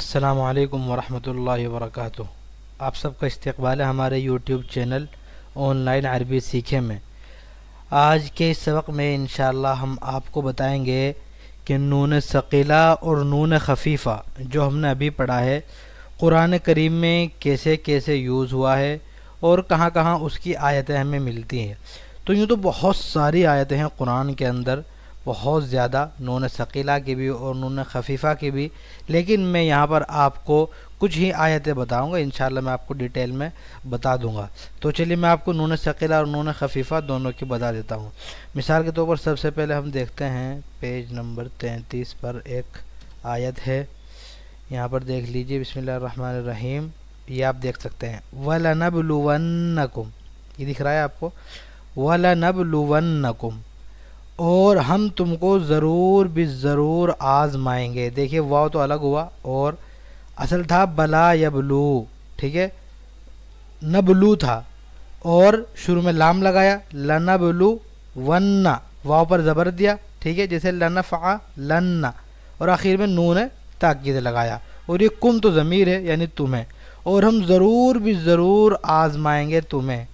السلام علیکم ورحمۃ اللہ وبرکاتہ آپ سب کا استقبال ہے ہمارے یوٹیوب چینل آن لائن عربی سیکھے میں آج کے اس سبق میں انشاءاللہ ہم آپ کو بتائیں گے کہ نون ثقیلہ اور نون خفیفہ جو ہم نے ابھی پڑھا ہے قرآن کریم میں کیسے کیسے یوز ہوا ہے اور کہاں کہاں اس کی آیتیں ہمیں ملتی ہیں تو یوں تو بہت ساری آیتیں ہیں قرآن کے اندر بہت زیادہ نون ثقیلہ کی بھی اور نون خفیفہ کی بھی لیکن میں یہاں پر آپ کو کچھ ہی آیتیں بتاؤں گا انشاءاللہ میں آپ کو ڈیٹیل میں بتا دوں گا تو چلیے میں آپ کو نون ثقیلہ اور نون خفیفہ دونوں کی بتا دیتا ہوں مثال کے طور پر سب سے پہلے ہم دیکھتے ہیں پیج نمبر تینتیس پر ایک آیت ہے یہاں پر دیکھ لیجئے بسم اللہ الرحمن الرحیم یہ آپ دیکھ سکتے ہیں وَلَنَبْلُوَنَّكُمْ یہ دکھ رہا ہے آپ کو وَلَنَبْلُوَنَّكُمْ اور ہم تم کو ضرور بھی ضرور آزمائیں گے دیکھیے واؤ تو الگ ہوا اور اصل تھا بلا یبلو ٹھیک ہے نبلو تھا اور شروع میں لام لگایا لنبلو ون واؤ پر زبر دیا ٹھیک ہے جیسے لن فقا اور آخر میں نون نے لگایا اور یہ کم تو ضمیر ہے یعنی تمہیں اور ہم ضرور بھی ضرور آزمائیں گے تمہیں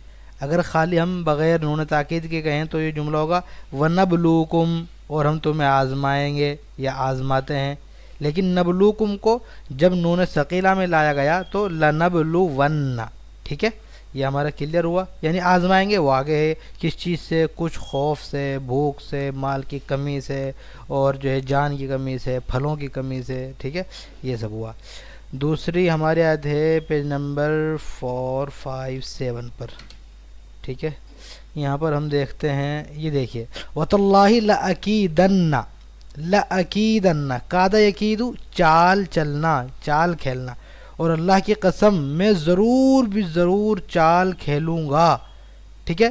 اگر خالی ہم بغیر نون تاکید کے کہیں تو یہ جملہ ہوگا ونبلوکم اور ہم تمہیں آزمائیں گے یا آزماتے ہیں لیکن نبلوکم کو جب نون ثقیلہ میں لایا گیا تو لنبلو ون ٹھیک ہے یہ ہمارا کلیئر ہوا یعنی آزمائیں گے وہ آگے ہے کس چیز سے کچھ خوف سے بھوک سے مال کی کمی سے اور جو ہے جان کی کمی سے پھلوں کی کمی سے ٹھیک ہے یہ سب ہوا دوسری ہمارے یاد ہے page number four five seven پر ٹھیک ہے یہاں پر ہم دیکھتے ہیں یہ دیکھیے وط اللہ لعقید ل کادہ کا چال چلنا چال کھیلنا اور اللہ کی قسم میں ضرور بھی ضرور چال کھیلوں گا ٹھیک ہے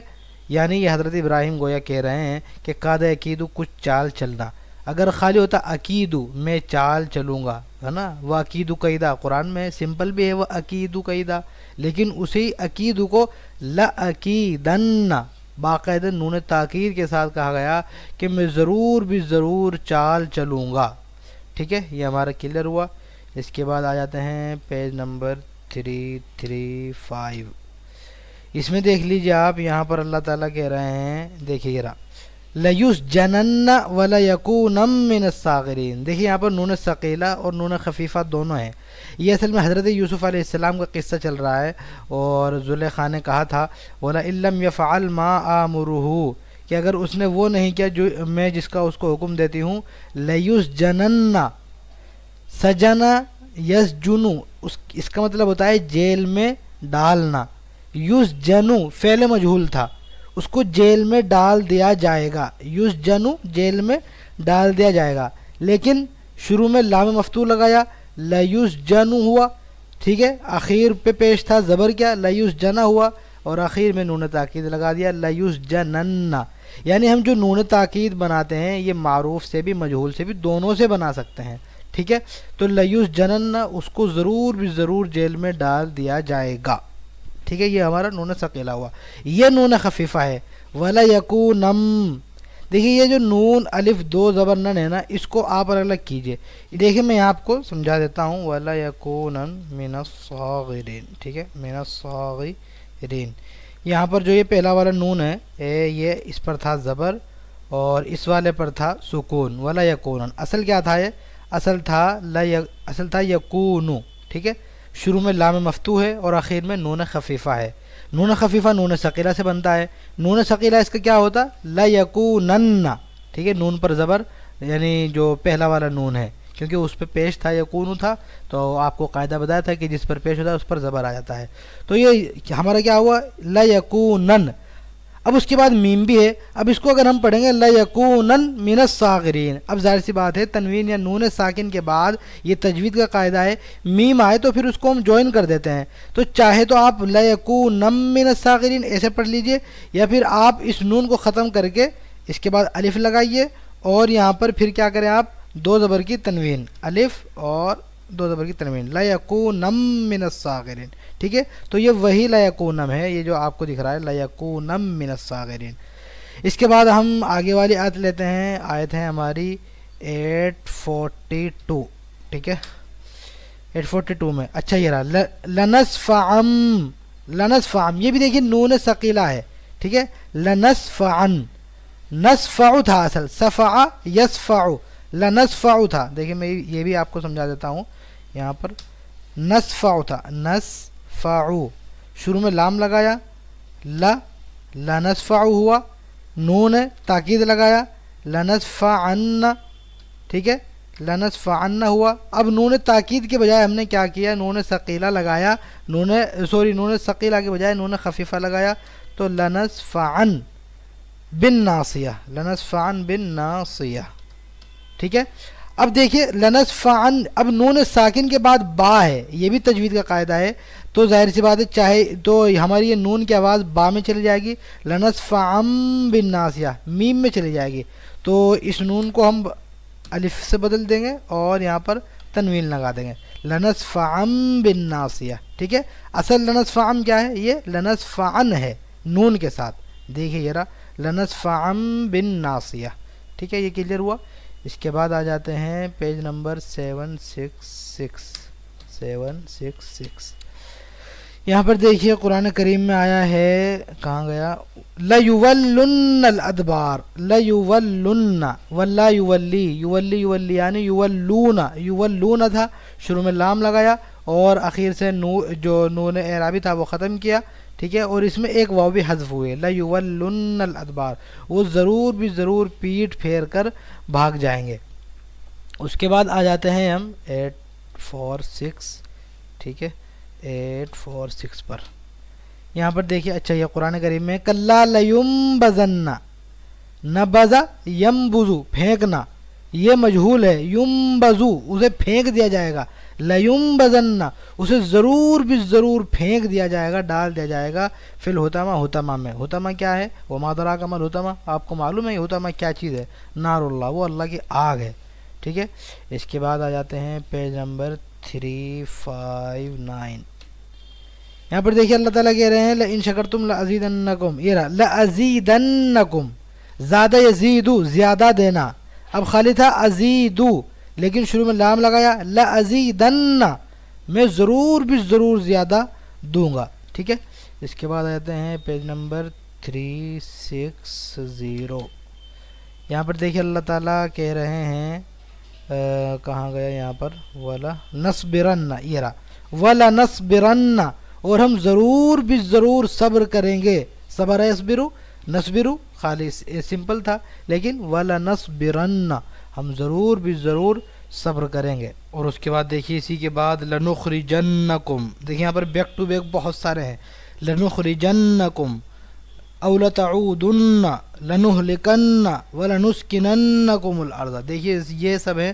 یعنی یہ حضرت ابراہیم گویا کہہ رہے ہیں کہ کا دقید کچھ چال چلنا اگر خالی ہوتا عقیدو میں چال چلوں گا ہے نا وہ عقید قیدہ قرآن میں سمپل بھی ہے وہ عقید قیدہ لیکن اسی عقیدو کو عقید باقاعدہ نون تاکیر کے ساتھ کہا گیا کہ میں ضرور بھی ضرور چال چلوں گا ٹھیک ہے یہ ہمارا کلیئر ہوا اس کے بعد آ جاتے ہیں page number three three five اس میں دیکھ لیجئے آپ یہاں پر اللہ تعالیٰ کہہ رہے ہیں دیکھیے را لیوس جنن ولا من صاحرین دیکھیں یہاں پر نون ثقیلہ اور نون خفیفہ دونوں ہیں یہ اصل میں حضرت یوسف علیہ السلام کا قصہ چل رہا ہے اور ذولہ خان نے کہا تھا ولا علم یف علم آمرحو کہ اگر اس نے وہ نہیں کیا جو میں جس کا اس کو حکم دیتی ہوں لیوس جنن سجنا یس جنو اس کا مطلب ہوتا ہے جیل میں ڈالنا یوس جنو فعل مجہول تھا اس کو جیل میں ڈال دیا جائے گا یوس جنو جیل میں ڈال دیا جائے گا لیکن شروع میں لام مفتو لگایا لیوس جنو ہوا ٹھیک ہے آخیر پہ پیش تھا زبر کیا لیوس جنا ہوا اور آخیر میں نون تاکید لگا دیا لیوس جننا یعنی ہم جو نون تاکید بناتے ہیں یہ معروف سے بھی مجہول سے بھی دونوں سے بنا سکتے ہیں ٹھیک ہے تو لیوس جننا اس کو ضرور بھی ضرور جیل میں ڈال دیا جائے گا ٹھیک ہے یہ ہمارا نون سکیلا ہوا یہ نون خفیفہ ہے ولا یقونم دیکھیے یہ جو نون الف دو زبر نن ہے نا اس کو آپ الگ الگ کیجیے دیکھیے میں آپ کو سمجھا دیتا ہوں ولا یقون ٹھیک ہے مینا ساغرین یہاں پر جو یہ پہلا والا نون ہے یہ اس پر تھا زبر اور اس والے پر تھا سکون ولا یقون اصل کیا تھا یہ اصل تھا یقون ٹھیک ہے شروع میں لام مفتو ہے اور آخر میں نون خفیفہ ہے نون خفیفہ نون ثقیلہ سے بنتا ہے نون ثقیلہ اس کا کیا ہوتا لا یقون ٹھیک ہے نون پر زبر یعنی جو پہلا والا نون ہے کیونکہ اس پہ پیش تھا یقون تھا تو آپ کو قاعدہ بتایا تھا کہ جس پر پیش ہوتا ہے اس پر زبر آ جاتا ہے تو یہ ہمارا کیا ہوا لا یقون اب اس کے بعد میم بھی ہے اب اس کو اگر ہم پڑھیں گے لَيَكُونَن مِنَ السَّاغِرِينَ اب ظاہر سی بات ہے تنوین یا نون ساکن کے بعد یہ تجوید کا قاعدہ ہے میم آئے تو پھر اس کو ہم جوائن کر دیتے ہیں تو چاہے تو آپ لَيَكُونَن مِنَ السَّاغِرِينَ ایسے پڑھ لیجئے یا پھر آپ اس نون کو ختم کر کے اس کے بعد الف لگائیے اور یہاں پر پھر کیا کریں آپ دو زبر کی تنوین الف اور دو زبر کی تنوین لا یکونم من الساغرین ٹھیک ہے تو یہ وہی لا یکونم ہے یہ جو آپ کو دکھ رہا ہے لا من الساغرین اس کے بعد ہم آگے والی آیت لیتے ہیں آیت ہے ہماری ایٹ فورٹی ٹو ٹھیک ہے ایٹ فورٹی ٹو میں اچھا یہ رہا لنس فعم لنس فعم یہ بھی دیکھیے نون ثقیلا ہے ٹھیک ہے لنس فعن فاؤ تھا اصل یسفا لنس فاؤ تھا دیکھیں میں یہ بھی آپ کو سمجھا دیتا ہوں یہاں پر نسفاؤ تھا نس شروع میں لام لگایا لنس فاؤ ہوا نون تاکید تاقید لگایا لنس ٹھیک ہے لنس ہوا اب نون تاکید کے بجائے ہم نے کیا کیا نون نے ثقیلا لگایا نون سوری نون نے ثقیلا کے بجائے نون خفیفہ لگایا تو لنس فن بن ناصیہ لنس فن بن ناصیہ ٹھیک ہے اب دیکھیے لنس فعن اب نون ساکن کے بعد با ہے یہ بھی تجوید کا قاعدہ ہے تو ظاہر سی بات ہے چاہے تو ہماری یہ نون کی آواز با میں چلی جائے گی لنس فہ بن ناسیہ میم میں چلی جائے گی تو اس نون کو ہم الف سے بدل دیں گے اور یہاں پر تنوین لگا دیں گے لنس فہ بن ناسیہ ٹھیک ہے اصل لنس فہ کیا ہے یہ لنس فعن ہے نون کے ساتھ دیکھیے ذرا لنث فہ بن ناسیہ ٹھیک ہے یہ کلیئر ہوا اس کے بعد آ جاتے ہیں page number seven six six seven six six یہاں پر دیکھیے قرآن کریم میں آیا ہے کہاں گیا لولول يُوَلِّي يُوَلِّي يُوَلِّي یعنی يُوَلُّونَ يُوَلُّونَ تھا شروع میں لام لگایا اور اخیر سے جو نون اعرابی تھا وہ ختم کیا ٹھیک ہے اور اس میں ایک واو بھی حذف ہوئے لَا يُوَلُّنَّ الْأَدْبَار وہ ضرور بھی ضرور پیٹ پھیر کر بھاگ جائیں گے اس کے بعد آ جاتے ہیں ہم ایٹ فور سکس ٹھیک ہے ایٹ فور سکس پر یہاں پر دیکھیں اچھا یہ قرآن کریم میں کَلَّا لَيُمْبَزَنَّا نَبَزَا يَمْبُزُو پھینکنا یہ مجہول ہے یمبزو اسے پھینک دیا جائے گا لیم بزن اسے ضرور بھی ضرور پھینک دیا جائے گا ڈال دیا جائے گا فی الحتما ہوتما میں ہوتما کیا ہے وہ مادرا کا مل ہوتما آپ کو معلوم ہے ہوتما کیا چیز ہے نار اللہ وہ اللہ کی آگ ہے ٹھیک ہے اس کے بعد آ جاتے ہیں page number three five nine یہاں پر دیکھیے اللہ تعالیٰ کہہ رہے ہیں شکر تم لزید زیادہ زیادہ دینا اب خالی تھا ازیدو لیکن شروع میں لام لگایا لَأَزِيدَنَّ میں ضرور بھی ضرور زیادہ دوں گا ٹھیک ہے اس کے بعد آتے ہیں page number three six zero یہاں پر دیکھیے اللہ تعالیٰ کہہ رہے ہیں کہاں گیا یہاں پر ولا رہا ولا نصبرن اور ہم ضرور بھی ضرور صبر کریں گے صبر ہے اسبرو نصبرو خالی سمپل تھا لیکن ولا نصبرن ہم ضرور بھی ضرور صبر کریں گے اور اس کے بعد دیکھیے اسی کے بعد لنخری جن کم دیکھیے یہاں پر بیک ٹو بیک بہت سارے ہیں لنخری جن کم اولتعود لنحلّ و لنسکن کم الرضا دیکھیے یہ سب ہیں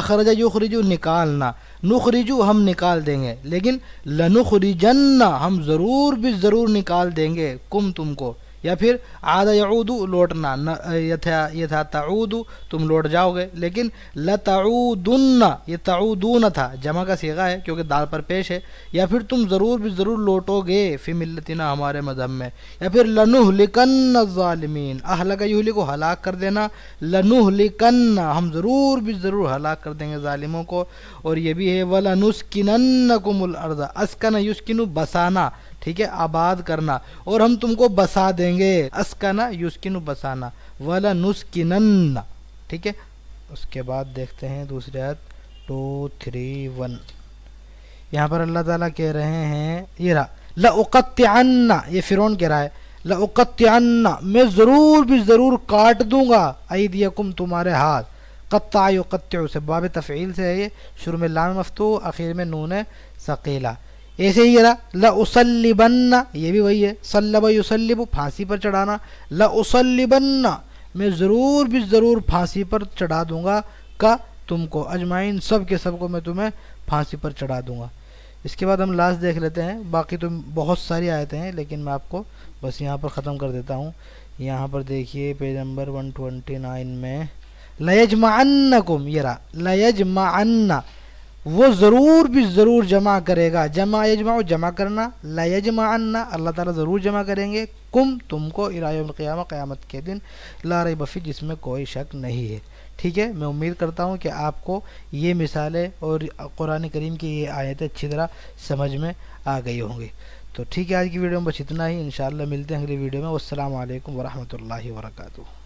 اخرجہ یخرجو نکالنا نخرجو ہم نکال دیں گے لیکن لنخری جنّّا ہم ضرور بھی ضرور نکال دیں گے کم تم کو یا پھر آدھا یعودو لوٹنا یہ تھا یہ تھا تعود تم لوٹ جاؤ گے لیکن لتعودن یہ تعودون تھا جمع کا سیغہ ہے کیونکہ دال پر پیش ہے یا پھر تم ضرور بھی ضرور لوٹو گے فی ملتنا ہمارے مذہب میں یا پھر لنہلکن الظالمین ظالمین یہلی کو ہلاک کر دینا لنہلکن ہم ضرور بھی ضرور ہلاک کر دیں گے ظالموں کو اور یہ بھی ہے وَلَنُسْكِنَنَّكُمُ الْأَرْضَ کم يُسْكِنُ اسکن ٹھیک ہے آباد کرنا اور ہم تم کو بسا دیں گے اسکنا یوسکن بسانا ولا نسکنن ٹھیک ہے اس کے بعد دیکھتے ہیں دوسری آیت ٹو تھری ون یہاں پر اللہ تعالیٰ کہہ رہے ہیں یہ رہا لتانہ یہ کہہ رہا ہے لتانہ میں ضرور بھی ضرور کاٹ دوں گا عید تمہارے ہاتھ قطع آیو سے باب تفعیل سے ہے یہ شروع میں لام مفتو اخیر میں نون سقیلہ ایسے ہی ہے نا بننا یہ بھی وہی ہے صلب وسلم پھانسی پر چڑھانا لاسل میں ضرور بھی ضرور پھانسی پر چڑھا دوں گا کا تم کو اجمائن سب کے سب کو میں تمہیں پھانسی پر چڑھا دوں گا اس کے بعد ہم لاسٹ دیکھ لیتے ہیں باقی تو بہت ساری آئے ہیں لیکن میں آپ کو بس یہاں پر ختم کر دیتا ہوں یہاں پر دیکھیے پیج نمبر 129 میں لجما یہ رہا لجما انّا وہ ضرور بھی ضرور جمع کرے گا جمع یجمع جمع کرنا لا یجمع اننا اللہ تعالیٰ ضرور جمع کریں گے کم تم کو عراع القیامہ قیامت کے دن لا لارۂ بفی جس میں کوئی شک نہیں ہے ٹھیک ہے میں امید کرتا ہوں کہ آپ کو یہ مثالیں اور قرآن کریم کی یہ آیتیں اچھی طرح سمجھ میں آ گئی ہوں گی تو ٹھیک ہے آج کی ویڈیو میں بس اتنا ہی انشاءاللہ ملتے ہیں اگلی ویڈیو میں السلام علیکم ورحمۃ اللہ وبرکاتہ